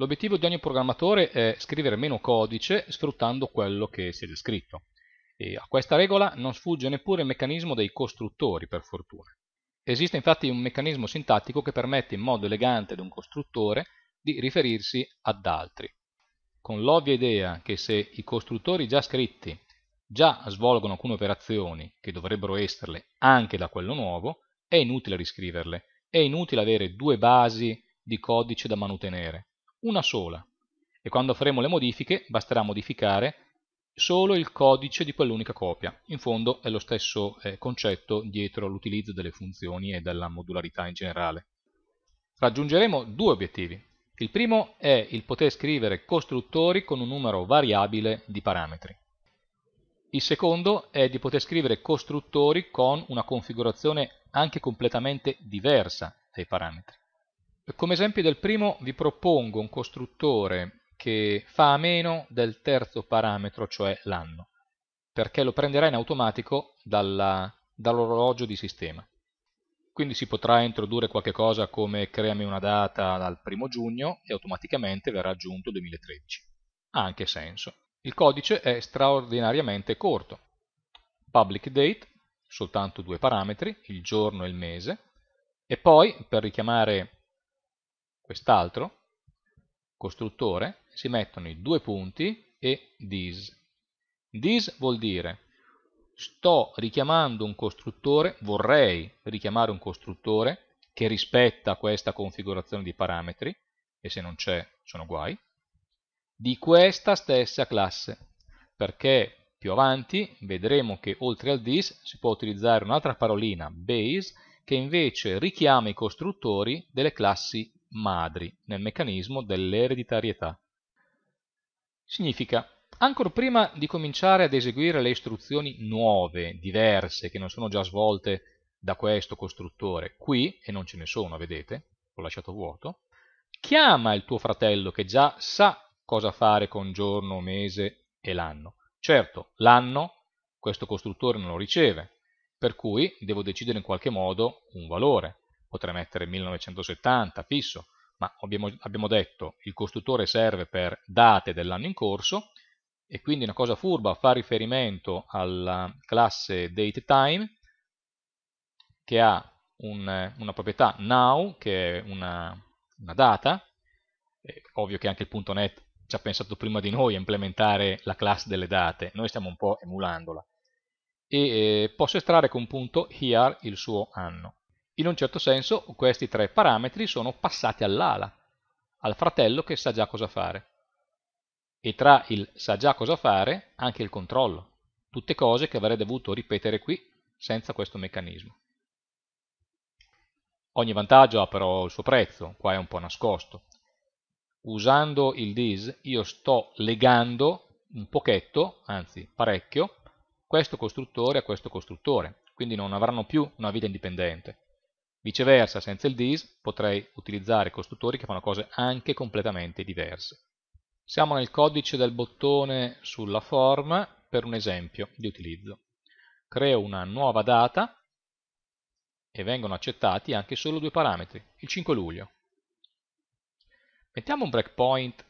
L'obiettivo di ogni programmatore è scrivere meno codice sfruttando quello che si è descritto. E a questa regola non sfugge neppure il meccanismo dei costruttori, per fortuna. Esiste infatti un meccanismo sintattico che permette in modo elegante ad un costruttore di riferirsi ad altri. Con l'ovvia idea che se i costruttori già scritti già svolgono alcune operazioni che dovrebbero esserle anche da quello nuovo, è inutile riscriverle, è inutile avere due basi di codice da manutenere una sola, e quando faremo le modifiche basterà modificare solo il codice di quell'unica copia. In fondo è lo stesso eh, concetto dietro l'utilizzo delle funzioni e della modularità in generale. Raggiungeremo due obiettivi. Il primo è il poter scrivere costruttori con un numero variabile di parametri. Il secondo è di poter scrivere costruttori con una configurazione anche completamente diversa dai parametri. Come esempio del primo vi propongo un costruttore che fa a meno del terzo parametro, cioè l'anno, perché lo prenderà in automatico dall'orologio dall di sistema. Quindi si potrà introdurre qualche cosa come creami una data dal primo giugno e automaticamente verrà aggiunto 2013. Ha anche senso. Il codice è straordinariamente corto. Public date, soltanto due parametri, il giorno e il mese, e poi per richiamare quest'altro, costruttore, si mettono i due punti e this. This vuol dire sto richiamando un costruttore, vorrei richiamare un costruttore che rispetta questa configurazione di parametri, e se non c'è sono guai, di questa stessa classe, perché più avanti vedremo che oltre al this si può utilizzare un'altra parolina, base, che invece richiama i costruttori delle classi madri nel meccanismo dell'ereditarietà. Significa, ancora prima di cominciare ad eseguire le istruzioni nuove, diverse, che non sono già svolte da questo costruttore, qui, e non ce ne sono, vedete, ho lasciato vuoto, chiama il tuo fratello che già sa cosa fare con giorno, mese e l'anno. Certo, l'anno questo costruttore non lo riceve, per cui devo decidere in qualche modo un valore potrei mettere 1970 fisso, ma abbiamo, abbiamo detto il costruttore serve per date dell'anno in corso e quindi una cosa furba fa riferimento alla classe DateTime che ha un, una proprietà now che è una, una data, è eh, ovvio che anche il punto .net ci ha pensato prima di noi a implementare la classe delle date, noi stiamo un po' emulandola, e eh, posso estrarre con punto .here il suo anno. In un certo senso questi tre parametri sono passati all'ala, al fratello che sa già cosa fare. E tra il sa già cosa fare anche il controllo, tutte cose che avrei dovuto ripetere qui senza questo meccanismo. Ogni vantaggio ha però il suo prezzo, qua è un po' nascosto. Usando il dis io sto legando un pochetto, anzi parecchio, questo costruttore a questo costruttore, quindi non avranno più una vita indipendente Viceversa, senza il this, potrei utilizzare costruttori che fanno cose anche completamente diverse. Siamo nel codice del bottone sulla form per un esempio di utilizzo. Creo una nuova data e vengono accettati anche solo due parametri, il 5 luglio. Mettiamo un breakpoint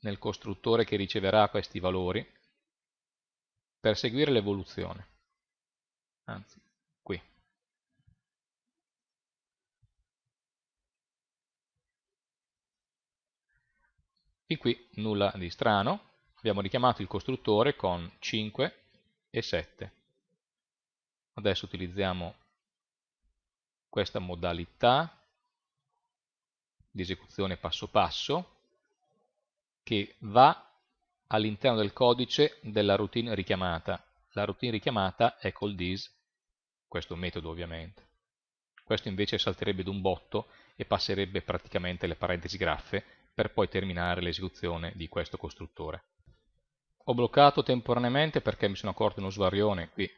nel costruttore che riceverà questi valori per seguire l'evoluzione. Anzi, Fin qui nulla di strano, abbiamo richiamato il costruttore con 5 e 7. Adesso utilizziamo questa modalità di esecuzione passo passo che va all'interno del codice della routine richiamata. La routine richiamata è col this, questo metodo ovviamente. Questo invece salterebbe d'un botto e passerebbe praticamente le parentesi graffe per poi terminare l'esecuzione di questo costruttore. Ho bloccato temporaneamente perché mi sono accorto di uno svarione, qui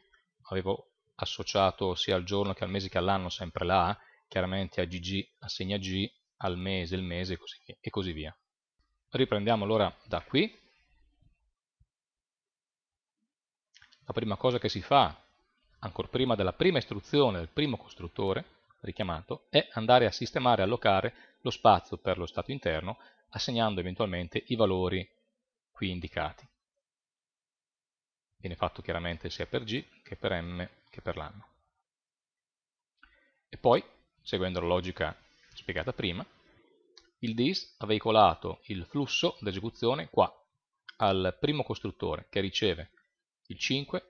avevo associato sia al giorno che al mese che all'anno sempre la A, chiaramente a GG assegna G, al mese il mese e così via. Riprendiamo allora da qui. La prima cosa che si fa, ancora prima della prima istruzione del primo costruttore, richiamato è andare a sistemare e allocare lo spazio per lo stato interno assegnando eventualmente i valori qui indicati. Viene fatto chiaramente sia per G che per M che per l'anno. E poi, seguendo la logica spiegata prima, il DIS ha veicolato il flusso d'esecuzione qua, al primo costruttore che riceve il 5,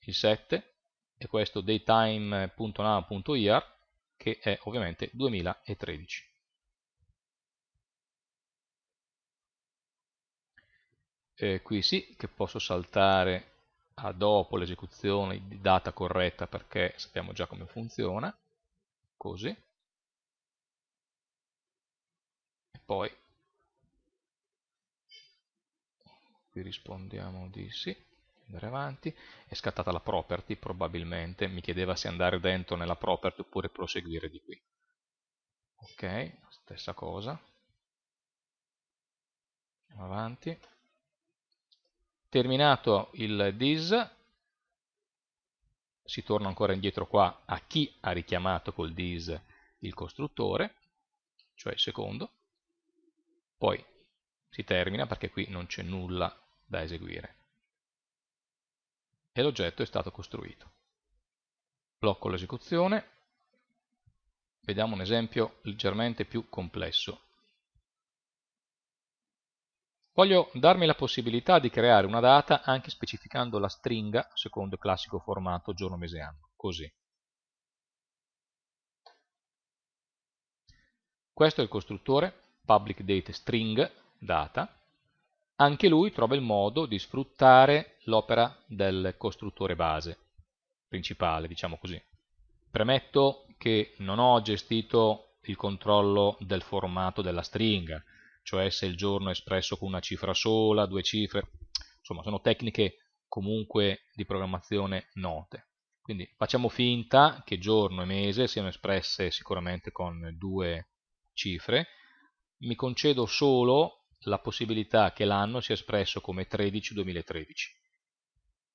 il 7 e questo daytime.now.ir che è ovviamente 2013. E qui sì che posso saltare a dopo l'esecuzione di data corretta perché sappiamo già come funziona, così. E poi qui rispondiamo di sì andare avanti, è scattata la property probabilmente, mi chiedeva se andare dentro nella property oppure proseguire di qui. Ok, stessa cosa. Andiamo avanti. Terminato il dis, si torna ancora indietro qua a chi ha richiamato col dis il costruttore, cioè il secondo, poi si termina perché qui non c'è nulla da eseguire e l'oggetto è stato costruito. Blocco l'esecuzione, vediamo un esempio leggermente più complesso. Voglio darmi la possibilità di creare una data anche specificando la stringa secondo il classico formato giorno, mese, anno, così. Questo è il costruttore public date string data anche lui trova il modo di sfruttare l'opera del costruttore base, principale, diciamo così. Premetto che non ho gestito il controllo del formato della stringa, cioè se il giorno è espresso con una cifra sola, due cifre, insomma sono tecniche comunque di programmazione note. Quindi facciamo finta che giorno e mese siano espresse sicuramente con due cifre, mi concedo solo la possibilità che l'anno sia espresso come 13-2013.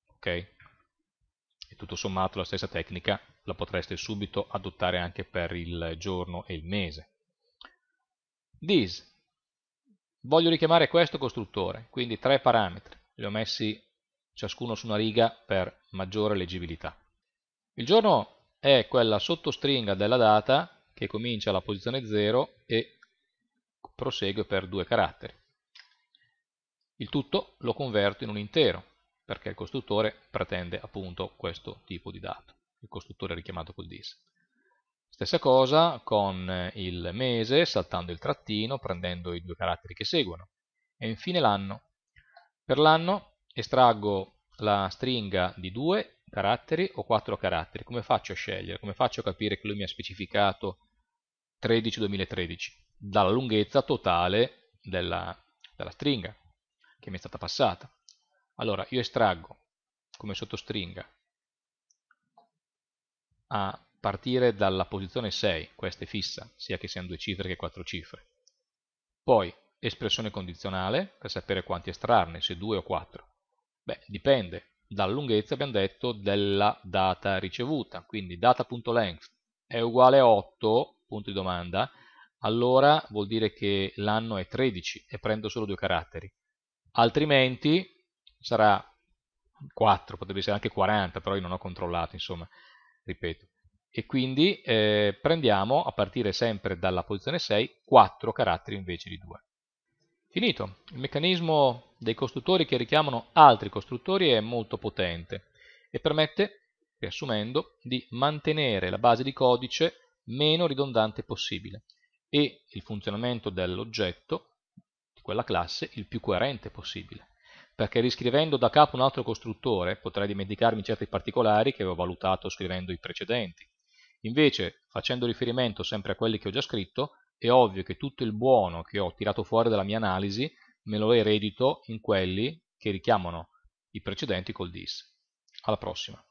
Ok? E tutto sommato la stessa tecnica la potreste subito adottare anche per il giorno e il mese. This. Voglio richiamare questo costruttore, quindi tre parametri. Li ho messi ciascuno su una riga per maggiore leggibilità. Il giorno è quella sottostringa della data che comincia alla posizione 0 e prosegue per due caratteri. Il tutto lo converto in un intero, perché il costruttore pretende appunto questo tipo di dato, il costruttore richiamato col dis. Stessa cosa con eh, il mese, saltando il trattino, prendendo i due caratteri che seguono. E infine l'anno. Per l'anno estraggo la stringa di due caratteri o quattro caratteri. Come faccio a scegliere? Come faccio a capire che lui mi ha specificato 13 2013? dalla lunghezza totale della, della stringa che mi è stata passata. Allora io estraggo come sottostringa a partire dalla posizione 6, questa è fissa, sia che siano due cifre che quattro cifre. Poi espressione condizionale per sapere quanti estrarne, se due o quattro. Beh, dipende dalla lunghezza, abbiamo detto, della data ricevuta. Quindi data.length è uguale a 8, punto di domanda, allora vuol dire che l'anno è 13 e prendo solo due caratteri. Altrimenti sarà 4, potrebbe essere anche 40, però io non ho controllato, insomma, ripeto. E quindi eh, prendiamo, a partire sempre dalla posizione 6, 4 caratteri invece di 2. Finito. Il meccanismo dei costruttori che richiamano altri costruttori è molto potente e permette, riassumendo, di mantenere la base di codice meno ridondante possibile e il funzionamento dell'oggetto di quella classe il più coerente possibile perché riscrivendo da capo un altro costruttore potrei dimenticarmi certi particolari che avevo valutato scrivendo i precedenti. Invece, facendo riferimento sempre a quelli che ho già scritto, è ovvio che tutto il buono che ho tirato fuori dalla mia analisi me lo eredito in quelli che richiamano i precedenti col dis. Alla prossima.